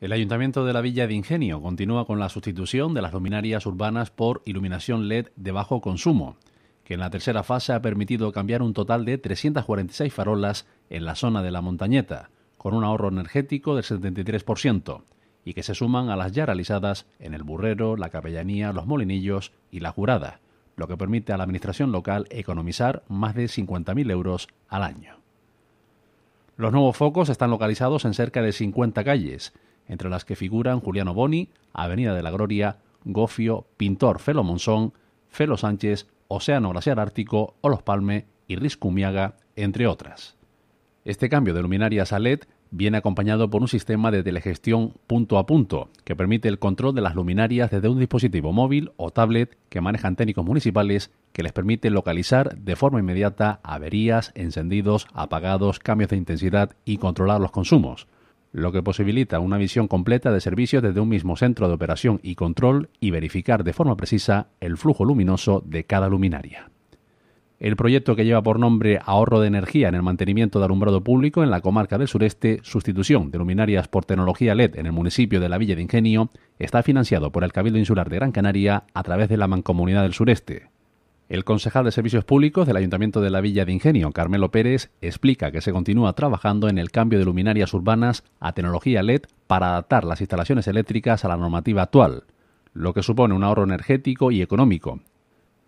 El Ayuntamiento de la Villa de Ingenio continúa con la sustitución de las luminarias urbanas por iluminación LED de bajo consumo, que en la tercera fase ha permitido cambiar un total de 346 farolas en la zona de la montañeta, con un ahorro energético del 73%, y que se suman a las ya realizadas en el Burrero, la Capellanía, los Molinillos y la Jurada, lo que permite a la Administración local economizar más de 50.000 euros al año. Los nuevos focos están localizados en cerca de 50 calles, entre las que figuran Juliano Boni, Avenida de la Gloria, Gofio, Pintor Felo Monzón, Felo Sánchez, Océano Glaciar Ártico, Olos Palme y Riscumiaga, entre otras. Este cambio de luminarias a LED viene acompañado por un sistema de telegestión punto a punto que permite el control de las luminarias desde un dispositivo móvil o tablet que manejan técnicos municipales que les permite localizar de forma inmediata averías, encendidos, apagados, cambios de intensidad y controlar los consumos lo que posibilita una visión completa de servicios desde un mismo centro de operación y control y verificar de forma precisa el flujo luminoso de cada luminaria. El proyecto que lleva por nombre Ahorro de energía en el mantenimiento de alumbrado público en la comarca del sureste, sustitución de luminarias por tecnología LED en el municipio de la Villa de Ingenio, está financiado por el Cabildo Insular de Gran Canaria a través de la Mancomunidad del Sureste, el concejal de Servicios Públicos del Ayuntamiento de la Villa de Ingenio, Carmelo Pérez, explica que se continúa trabajando en el cambio de luminarias urbanas a tecnología LED para adaptar las instalaciones eléctricas a la normativa actual, lo que supone un ahorro energético y económico.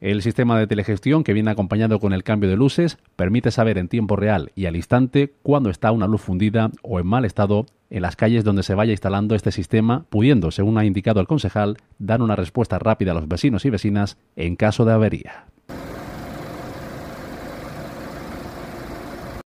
El sistema de telegestión que viene acompañado con el cambio de luces permite saber en tiempo real y al instante cuándo está una luz fundida o en mal estado en las calles donde se vaya instalando este sistema, pudiendo, según ha indicado el concejal, dar una respuesta rápida a los vecinos y vecinas en caso de avería.